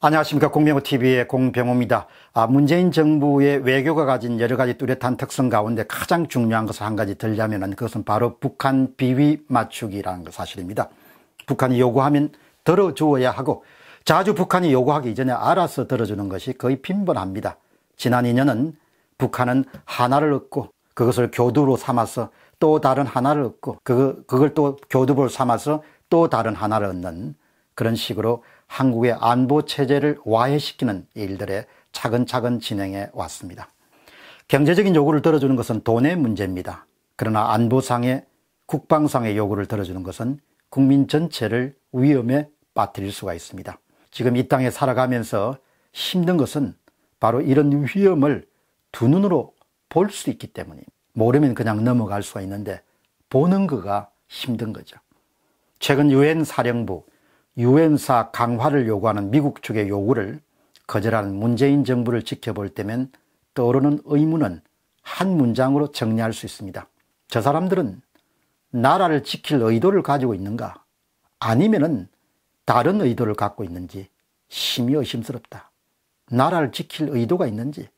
안녕하십니까 공병호TV의 공병호입니다. 아, 문재인 정부의 외교가 가진 여러 가지 뚜렷한 특성 가운데 가장 중요한 것을 한 가지 들려면 그것은 바로 북한 비위 맞추기라는 것 사실입니다. 북한이 요구하면 들어주어야 하고 자주 북한이 요구하기 이전에 알아서 들어주는 것이 거의 빈번합니다. 지난 2년은 북한은 하나를 얻고 그것을 교두로 삼아서 또 다른 하나를 얻고 그, 그걸 또 교두볼 삼아서 또 다른 하나를 얻는 그런 식으로 한국의 안보 체제를 와해시키는 일들에 차근차근 진행해 왔습니다. 경제적인 요구를 들어주는 것은 돈의 문제입니다. 그러나 안보상의 국방상의 요구를 들어주는 것은 국민 전체를 위험에 빠뜨릴 수가 있습니다. 지금 이 땅에 살아가면서 힘든 것은 바로 이런 위험을 두 눈으로 볼 수 있기 때문입니다. 모르면 그냥 넘어갈 수가 있는데 보는 거가 힘든 거죠. 최근 유엔 사령부 유엔사 강화를 요구하는 미국 측의 요구를 거절한 문재인 정부를 지켜볼 때면 떠오르는 의문은 한 문장으로 정리할 수 있습니다. 저 사람들은 나라를 지킬 의도를 가지고 있는가 아니면은 다른 의도를 갖고 있는지 심히 의심스럽다. 나라를 지킬 의도가 있는지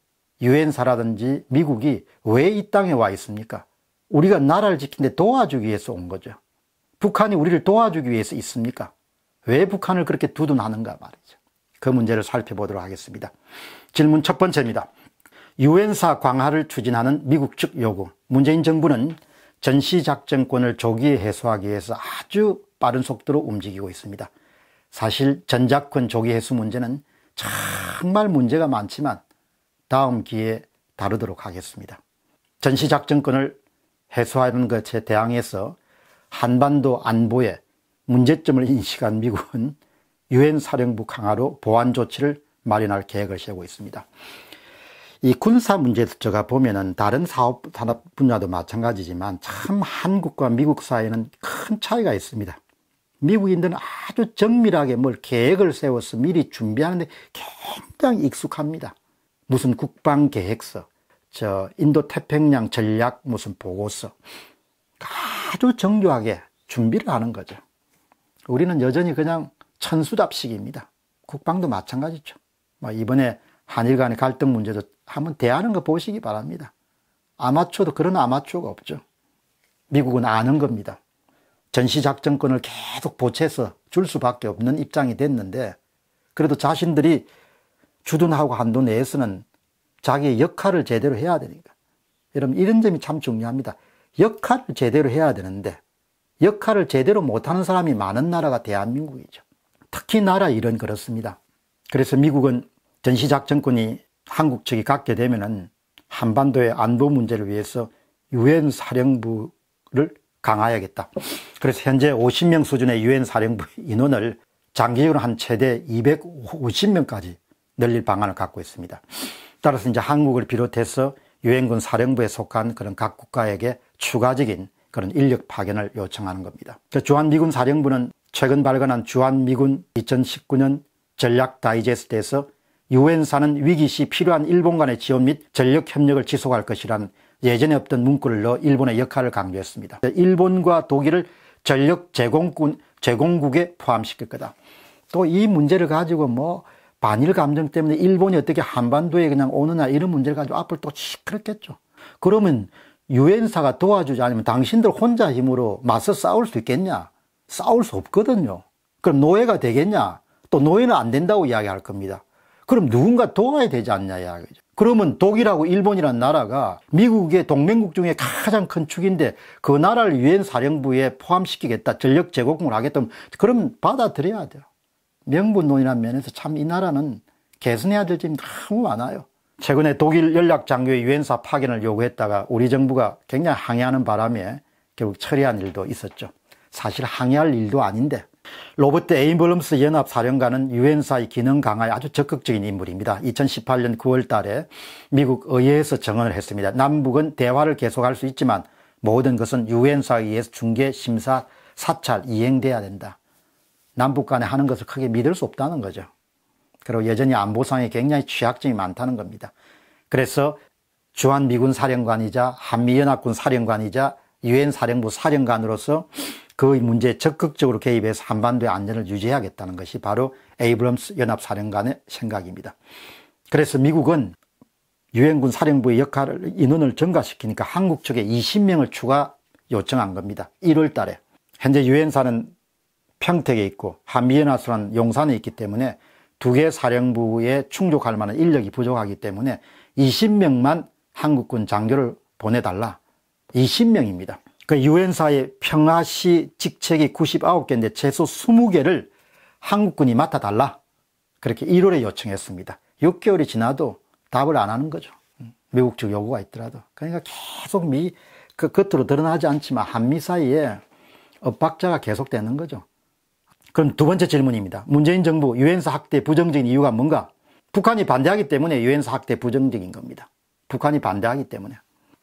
유엔사라든지 미국이 왜 이 땅에 와 있습니까? 우리가 나라를 지키는데 도와주기 위해서 온 거죠. 북한이 우리를 도와주기 위해서 있습니까? 왜 북한을 그렇게 두둔하는가 말이죠. 그 문제를 살펴보도록 하겠습니다. 질문 첫 번째입니다. 유엔사 강화를 추진하는 미국 측 요구. 문재인 정부는 전시작전권을 조기에 해소하기 위해서 아주 빠른 속도로 움직이고 있습니다. 사실 전작권 조기 해소 문제는 정말 문제가 많지만 다음 기회에 다루도록 하겠습니다. 전시작전권을 해소하는 것에 대항해서 한반도 안보에 문제점을 인식한 미국은 유엔 사령부 강화로 보안 조치를 마련할 계획을 세우고 있습니다. 이 군사 문제도 제가 보면은 다른 사업 산업 분야도 마찬가지지만 참 한국과 미국 사이에는 큰 차이가 있습니다. 미국인들은 아주 정밀하게 뭘 계획을 세워서 미리 준비하는데 굉장히 익숙합니다. 무슨 국방 계획서, 저 인도 태평양 전략 무슨 보고서 아주 정교하게 준비를 하는 거죠. 우리는 여전히 그냥 천수답식입니다. 국방도 마찬가지죠. 뭐 이번에 한일 간의 갈등 문제도 한번 대하는 거 보시기 바랍니다. 아마추어도 그런 아마추어가 없죠. 미국은 아는 겁니다. 전시작전권을 계속 보채서 줄 수밖에 없는 입장이 됐는데 그래도 자신들이 주둔하고 한도 내에서는 자기의 역할을 제대로 해야 되니까. 여러분 이런 점이 참 중요합니다. 역할을 제대로 해야 되는데 역할을 제대로 못하는 사람이 많은 나라가 대한민국이죠. 특히 나라 일은 그렇습니다. 그래서 미국은 전시작 전권이 한국 측이 갖게 되면 한반도의 안보 문제를 위해서 유엔 사령부를 강화해야겠다. 그래서 현재 50명 수준의 유엔 사령부 인원을 장기적으로 한 최대 250명까지 늘릴 방안을 갖고 있습니다. 따라서 이제 한국을 비롯해서 유엔군 사령부에 속한 그런 각 국가에게 추가적인 그런 인력 파견을 요청하는 겁니다. 그 주한미군 사령부는 최근 발간한 주한미군 2019년 전략 다이제스트에서 유엔사는 위기 시 필요한 일본 간의 지원 및 전력 협력을 지속할 것이라는 예전에 없던 문구를 넣어 일본의 역할을 강조했습니다. 그 일본과 독일을 전력 제공군, 제공국에 포함시킬 거다. 또 이 문제를 가지고 뭐 반일 감정 때문에 일본이 어떻게 한반도에 그냥 오느냐 이런 문제를 가지고 앞을 또 시끄럽겠죠. 그러면 유엔사가 도와주지 않으면 당신들 혼자 힘으로 맞서 싸울 수 있겠냐? 싸울 수 없거든요. 그럼 노예가 되겠냐? 또 노예는 안 된다고 이야기할 겁니다. 그럼 누군가 도와야 되지 않냐 이야기죠. 그러면 독일하고 일본이란 나라가 미국의 동맹국 중에 가장 큰 축인데 그 나라를 유엔 사령부에 포함시키겠다, 전력 제공을 하겠다면 그럼 받아들여야 돼요. 명분론이란 면에서 참 이 나라는 개선해야 될 점이 너무 많아요. 최근에 독일 연락장교의 유엔사 파견을 요구했다가 우리 정부가 굉장히 항의하는 바람에 결국 처리한 일도 있었죠. 사실 항의할 일도 아닌데 로버트 에이블럼스 연합사령관은 유엔사의 기능 강화에 아주 적극적인 인물입니다. 2018년 9월 달에 미국 의회에서 정언을 했습니다. 남북은 대화를 계속할 수 있지만 모든 것은 유엔사에 의해서 중개, 심사, 사찰, 이행돼야 된다. 남북 간에 하는 것을 크게 믿을 수 없다는 거죠. 그리고 여전히 안보상에 굉장히 취약점이 많다는 겁니다. 그래서 주한미군 사령관이자 한미연합군 사령관이자 유엔 사령부 사령관으로서 그 문제에 적극적으로 개입해서 한반도의 안전을 유지해야겠다는 것이 바로 에이브럼스 연합사령관의 생각입니다. 그래서 미국은 유엔군 사령부의 역할을 인원을 증가시키니까 한국 측에 20명을 추가 요청한 겁니다. 1월 달에. 현재 유엔사는 평택에 있고 한미연합사는 용산에 있기 때문에 두개 사령부에 충족할 만한 인력이 부족하기 때문에 20명만 한국군 장교를 보내달라. 20명입니다. 그 유엔사의 평화시 직책이 99개인데 최소 20개를 한국군이 맡아달라. 그렇게 1월에 요청했습니다. 6개월이 지나도 답을 안 하는 거죠. 미국 측 요구가 있더라도. 그러니까 계속 미, 그, 겉으로 드러나지 않지만 한미 사이에 엇박자가 계속되는 거죠. 그럼 두 번째 질문입니다. 문재인 정부 유엔사 학대 부정적인 이유가 뭔가? 북한이 반대하기 때문에 유엔사 학대 부정적인 겁니다. 북한이 반대하기 때문에.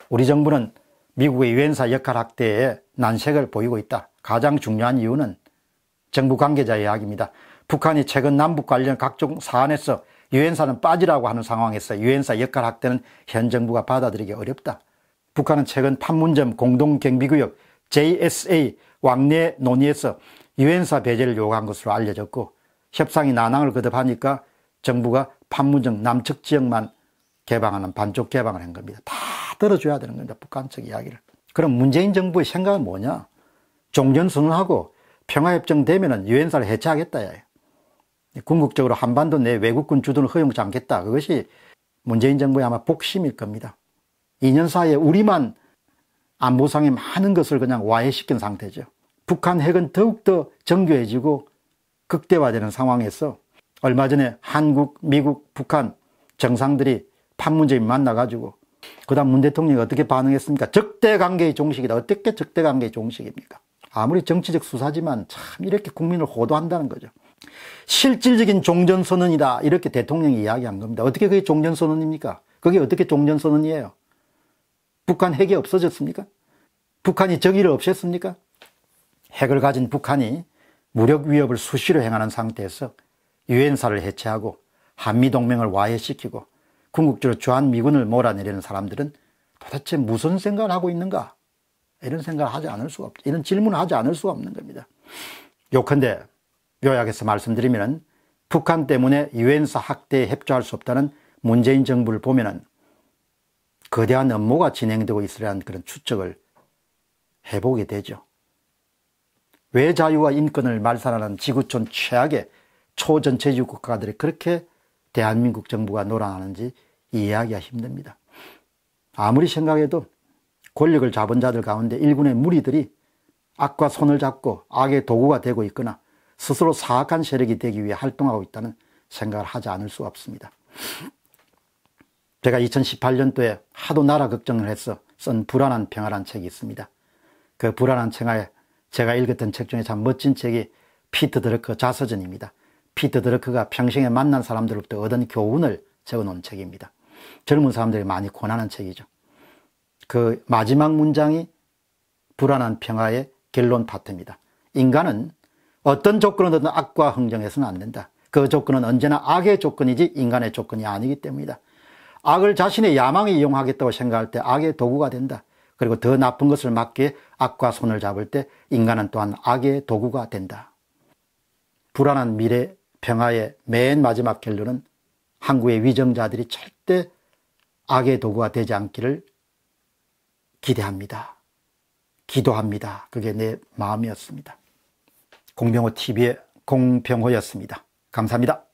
우리 정부는 미국의 유엔사 역할 학대에 난색을 보이고 있다. 가장 중요한 이유는 정부 관계자의 이야기입니다. 북한이 최근 남북 관련 각종 사안에서 유엔사는 빠지라고 하는 상황에서 유엔사 역할 학대는 현 정부가 받아들이기 어렵다. 북한은 최근 판문점 공동경비구역 JSA 왕래 논의에서 유엔사 배제를 요구한 것으로 알려졌고 협상이 난항을 거듭하니까 정부가 판문점 남측 지역만 개방하는 반쪽 개방을 한 겁니다. 다 들어줘야 되는 겁니다. 북한 측 이야기를. 그럼 문재인 정부의 생각은 뭐냐? 종전선언하고 평화협정되면은 유엔사를 해체하겠다. 궁극적으로 한반도 내 외국군 주둔을 허용치 않겠다. 그것이 문재인 정부의 아마 복심일 겁니다. 2년 사이에 우리만 안보상에 많은 것을 그냥 와해시킨 상태죠. 북한 핵은 더욱더 정교해지고 극대화되는 상황에서 얼마 전에 한국, 미국, 북한 정상들이 판문점이 만나가지고 그 다음 문 대통령이 어떻게 반응했습니까? 적대관계의 종식이다. 어떻게 적대관계의 종식입니까? 아무리 정치적 수사지만 참 이렇게 국민을 호도한다는 거죠. 실질적인 종전선언이다. 이렇게 대통령이 이야기한 겁니다. 어떻게 그게 종전선언입니까? 그게 어떻게 종전선언이에요? 북한 핵이 없어졌습니까? 북한이 적의를 없앴습니까? 핵을 가진 북한이 무력 위협을 수시로 행하는 상태에서 유엔사를 해체하고 한미동맹을 와해시키고 궁극적으로 주한미군을 몰아내리는 사람들은 도대체 무슨 생각을 하고 있는가? 이런 생각을 하지 않을 수가 없죠. 이런 질문을 하지 않을 수가 없는 겁니다. 요컨대 요약해서 말씀드리면 북한 때문에 유엔사 학대에 협조할 수 없다는 문재인 정부를 보면은 거대한 업무가 진행되고 있으라는 그런 추측을 해보게 되죠. 외자유와 인권을 말살하는 지구촌 최악의 초전체주의 국가들이 그렇게 대한민국 정부가 노란하는지 이해하기가 힘듭니다. 아무리 생각해도 권력을 잡은 자들 가운데 일군의 무리들이 악과 손을 잡고 악의 도구가 되고 있거나 스스로 사악한 세력이 되기 위해 활동하고 있다는 생각을 하지 않을 수 없습니다. 제가 2018년도에 하도 나라 걱정을 해서 쓴 불안한 평화란 책이 있습니다. 그 불안한 평화에 제가 읽었던 책 중에 참 멋진 책이 피트 드러크 자서전입니다. 피트 드러크가 평생에 만난 사람들로부터 얻은 교훈을 적어놓은 책입니다. 젊은 사람들이 많이 권하는 책이죠. 그 마지막 문장이 불안한 평화의 결론 파트입니다. 인간은 어떤 조건으로든 악과 흥정해서는 안 된다. 그 조건은 언제나 악의 조건이지 인간의 조건이 아니기 때문이다. 악을 자신의 야망에 이용하겠다고 생각할 때 악의 도구가 된다. 그리고 더 나쁜 것을 막기에 악과 손을 잡을 때 인간은 또한 악의 도구가 된다. 불안한 미래 평화의 맨 마지막 결론은 한국의 위정자들이 절대 악의 도구가 되지 않기를 기대합니다. 기도합니다. 그게 내 마음이었습니다. 공병호 TV의 공병호였습니다. 감사합니다.